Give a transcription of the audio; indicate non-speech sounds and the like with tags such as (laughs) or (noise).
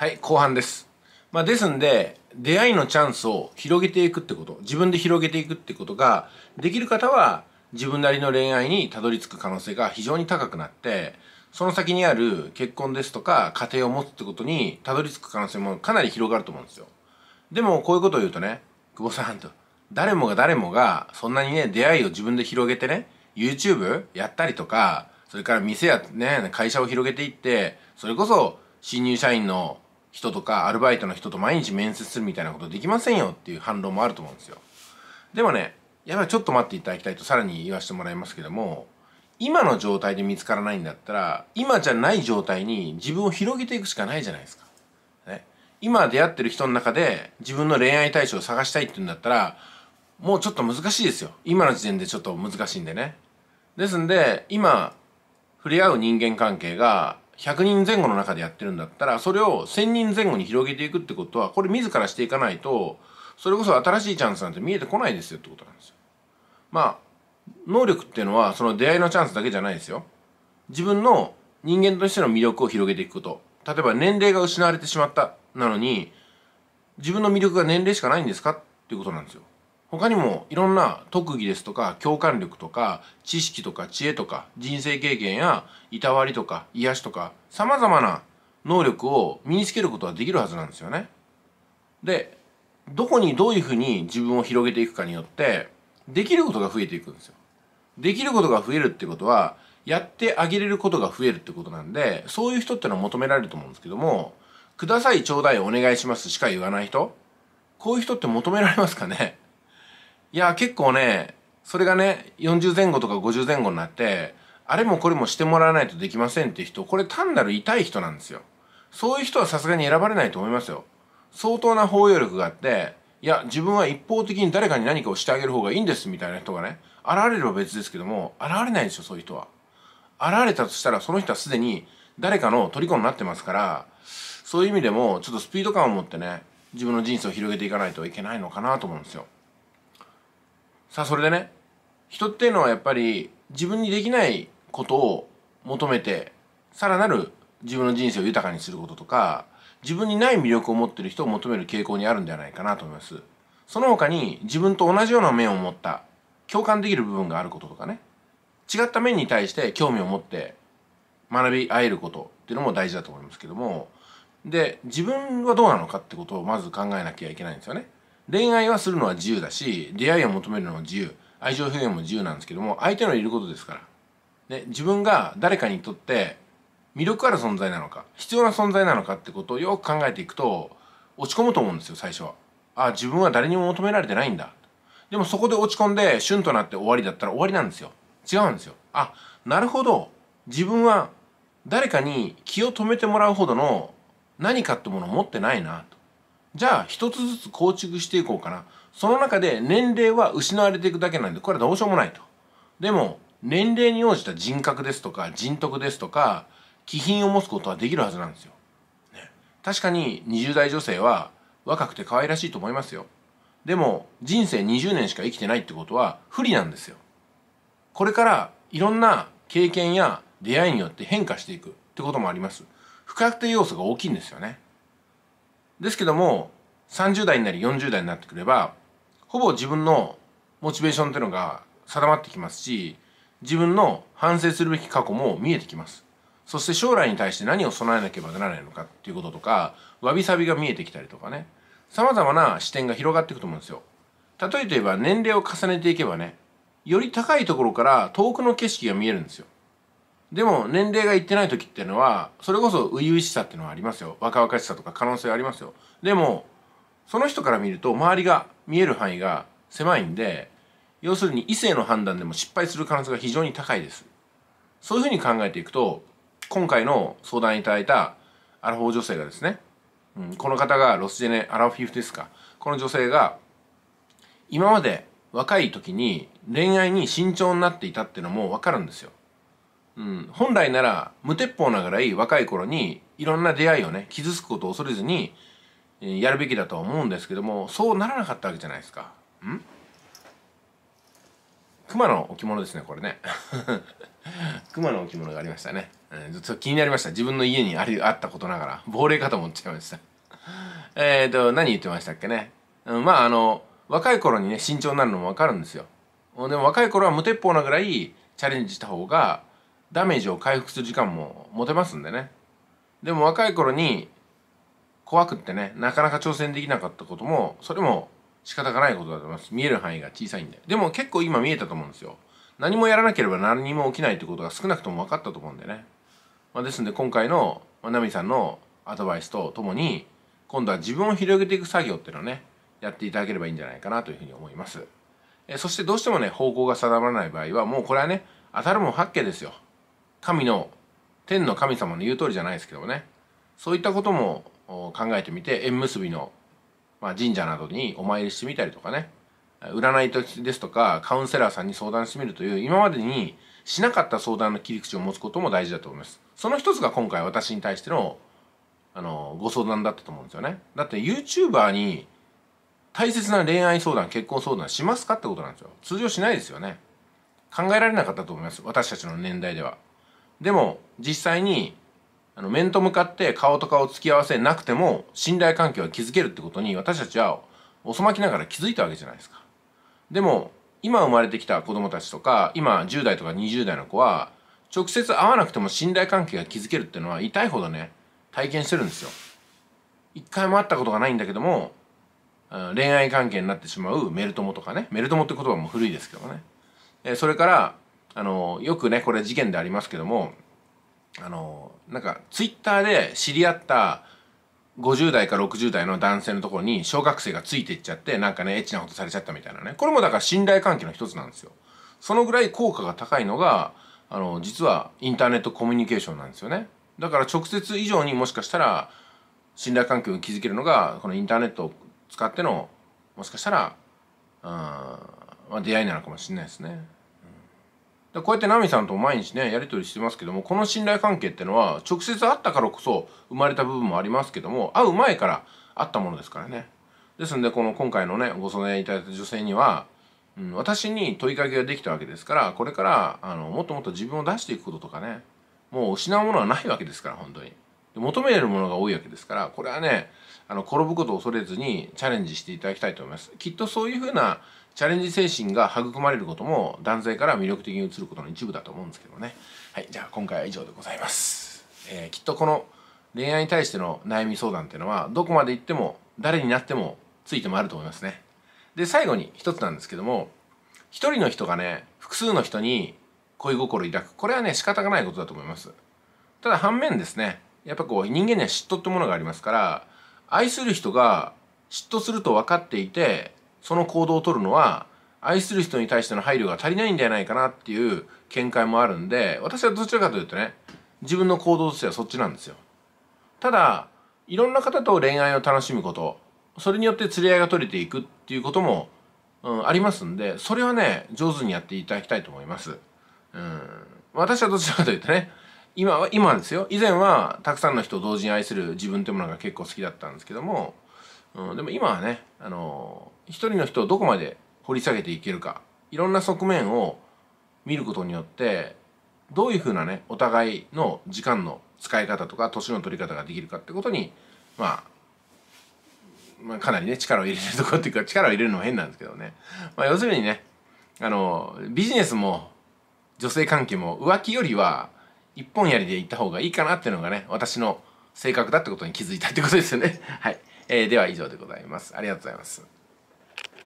はい後半です、まあ、ですんで出会いのチャンスを広げていくってこと自分で広げていくってことができる方は自分なりの恋愛にたどり着く可能性が非常に高くなってその先にある結婚ですとか家庭を持つってことにたどり着く可能性もかなり広がると思うんですよでもこういうことを言うとね久保さんと誰もが誰もがそんなにね出会いを自分で広げてね YouTube やったりとかそれから店やね会社を広げていってそれこそ新入社員の人とかアルバイトの人と毎日面接するみたいなことできませんよっていう反論もあると思うんですよ。でもね、やっぱりちょっと待っていただきたいとさらに言わせてもらいますけども、今の状態で見つからないんだったら、今じゃない状態に自分を広げていくしかないじゃないですか。ね、今出会ってる人の中で自分の恋愛対象を探したいって言うんだったら、もうちょっと難しいですよ。今の時点でちょっと難しいんでね。ですんで、今、触れ合う人間関係が100人前後の中でやってるんだったら、それを1000人前後に広げていくってことは、これ自らしていかないと、それこそ新しいチャンスなんて見えてこないですよってことなんですよ。まあ、能力っていうのは、その出会いのチャンスだけじゃないですよ。自分の人間としての魅力を広げていくこと。例えば年齢が失われてしまった、なのに、自分の魅力が年齢しかないんですかっていうことなんですよ。他にもいろんな特技ですとか共感力とか知識とか知恵とか人生経験やいたわりとか癒しとか様々な能力を身につけることはできるはずなんですよね。で、どこにどういうふうに自分を広げていくかによってできることが増えていくんですよ。できることが増えるってことはやってあげれることが増えるってことなんでそういう人ってのは求められると思うんですけどもくださいちょうだいお願いしますしか言わない人こういう人って求められますかねいや結構ねそれがね40前後とか50前後になってあれもこれもしてもらわないとできませんって人これ単なる痛い人なんですよそういう人はさすがに選ばれないと思いますよ相当な包容力があっていや自分は一方的に誰かに何かをしてあげる方がいいんですみたいな人がね現れれば別ですけども現れないんですよそういう人は現れたとしたらその人はすでに誰かの虜になってますからそういう意味でもちょっとスピード感を持ってね自分の人生を広げていかないといけないのかなと思うんですよさあそれでね人っていうのはやっぱり自分にできないことを求めてさらなる自分の人生を豊かにすることとか自分にない魅力を持ってる人を求める傾向にあるんではないかなと思いますその他に自分と同じような面を持った共感できる部分があることとかね違った面に対して興味を持って学び合えることっていうのも大事だと思いますけどもで自分はどうなのかってことをまず考えなきゃいけないんですよね恋愛はするのは自由だし出会いを求めるのは自由愛情表現も自由なんですけども相手のいることですから、ね、自分が誰かにとって魅力ある存在なのか必要な存在なのかってことをよく考えていくと落ち込むと思うんですよ最初はあ自分は誰にも求められてないんだでもそこで落ち込んで旬となって終わりだったら終わりなんですよ違うんですよあなるほど自分は誰かに気を止めてもらうほどの何かってものを持ってないなとじゃあ一つずつ構築していこうかなその中で年齢は失われていくだけなんでこれはどうしようもないとでも年齢に応じた人格ですとか人徳ですとか気品を持つことはできるはずなんですよ、ね、確かに20代女性は若くて可愛らしいと思いますよでも人生20年しか生きてないってことは不利なんですよこれからいろんな経験や出会いによって変化していくってこともあります不確定要素が大きいんですよねですけども30代になり40代になってくればほぼ自分のモチベーションっていうのが定まってきますし自分の反省するべき過去も見えてきますそして将来に対して何を備えなければならないのかっていうこととかわびさびが見えてきたりとかねさまざまな視点が広がっていくと思うんですよ例えて言えば年齢を重ねていけばねより高いところから遠くの景色が見えるんですよでも年齢がいってない時っていうのはそれこそ初々しさっていうのはありますよ若々しさとか可能性ありますよでもその人から見ると周りが見える範囲が狭いんで要するに異性の判断でも失敗する可能性が非常に高いですそういうふうに考えていくと今回の相談いただいたアラフォー女性がですね、うん、この方がロスジェネアラフィフですかこの女性が今まで若い時に恋愛に慎重になっていたっていうのも分かるんですようん、本来なら無鉄砲ながらいい若い頃にいろんな出会いをね傷つくことを恐れずにやるべきだとは思うんですけどもそうならなかったわけじゃないですか。ん熊の置物ですねこれね (laughs) 熊の置物がありましたね、えー、ちょっと気になりました自分の家にありあったことながら亡霊かと思っちゃいました (laughs) えっと何言ってましたっけね、うん、まああの若い頃にね慎重になるのも分かるんですよでも若い頃は無鉄砲なぐらいチャレンジした方がダメージを回復する時間も持てますんでねでも若い頃に怖くってねなかなか挑戦できなかったこともそれも仕方がないことだと思います見える範囲が小さいんででも結構今見えたと思うんですよ何もやらなければ何も起きないってことが少なくとも分かったと思うんでね、まあ、ですんで今回の、まナミさんのアドバイスとともに今度は自分を広げていく作業っていうのをねやっていただければいいんじゃないかなというふうに思いますえそしてどうしてもね方向が定まらない場合はもうこれはね当たるもん八景ですよ神の天の神様の言う通りじゃないですけどねそういったことも考えてみて縁結びの、まあ、神社などにお参りしてみたりとかね占いですとかカウンセラーさんに相談してみるという今までにしなかった相談の切り口を持つことも大事だと思いますその一つが今回私に対してのあのご相談だったと思うんですよねだって YouTuber に大切な恋愛相談結婚相談しますかってことなんですよ通常しないですよね考えられなかったと思います私たちの年代ではでも実際にあの面と向かって顔と顔付き合わせなくても信頼関係は築けるってことに私たちは遅まきながら気づいたわけじゃないですか。でも今生まれてきた子供たちとか今10代とか20代の子は直接会わなくても信頼関係が築けるっていうのは痛いほどね体験してるんですよ。一回も会ったことがないんだけども恋愛関係になってしまうメル友とかねメル友って言葉も古いですけどね。それからあのよくねこれ事件でありますけどもあのなんかツイッターで知り合った50代か60代の男性のところに小学生がついていっちゃってなんかねエッチなことされちゃったみたいなねこれもだから信頼関係の一つなんですよそのぐらい効果が高いのがあの実はインターネットコミュニケーションなんですよねだから直接以上にもしかしたら信頼関係を築けるのがこのインターネットを使ってのもしかしたら、うんまあ、出会いなのかもしれないですね。でこうやってナミさんと毎日ねやり取りしてますけどもこの信頼関係ってのは直接会ったからこそ生まれた部分もありますけども会う前からあったものですからねですんでこの今回のねご相談いただいた女性には、うん、私に問いかけができたわけですからこれからあのもっともっと自分を出していくこととかねもう失うものはないわけですから本当に求めるものが多いわけですからこれはねあの転ぶことを恐れずにチャレンジしていただきたいと思いますきっとそういうふうなチャレンジ精神が育まれることも断罪から魅力的に移ることの一部だと思うんですけどねはいじゃあ今回は以上でございます、えー、きっとこの恋愛に対しての悩み相談っていうのはどこまで行っても誰になってもついてもあると思いますねで最後に一つなんですけども一人の人がね複数の人に恋心抱くこれはね仕方がないことだと思いますただ反面ですねやっぱこう人間には嫉妬ってものがありますから愛する人が嫉妬すると分かっていてその行動をとるのは愛する人に対しての配慮が足りないんじゃないかなっていう見解もあるんで私はどちらかというとね自分の行動としてはそっちなんですよただいろんな方と恋愛を楽しむことそれによって釣り合いが取れていくっていうことも、うん、ありますんでそれはね上手にやっていただきたいと思います、うん、私はどちらかというとね今は今ですよ以前はたくさんの人を同時に愛する自分というものが結構好きだったんですけども、うん、でも今はねあの一人の人をどこまで掘り下げていけるかいろんな側面を見ることによってどういうふうなねお互いの時間の使い方とか年の取り方ができるかってことに、まあ、まあかなりね力を入れてるとこっていうか力を入れるのは変なんですけどね、まあ、要するにねあのビジネスも女性関係も浮気よりは一本やりで行った方がいいかなっていうのがね私の性格だってことに気づいたってことですよねはい、えー、では以上でございますありがとうございます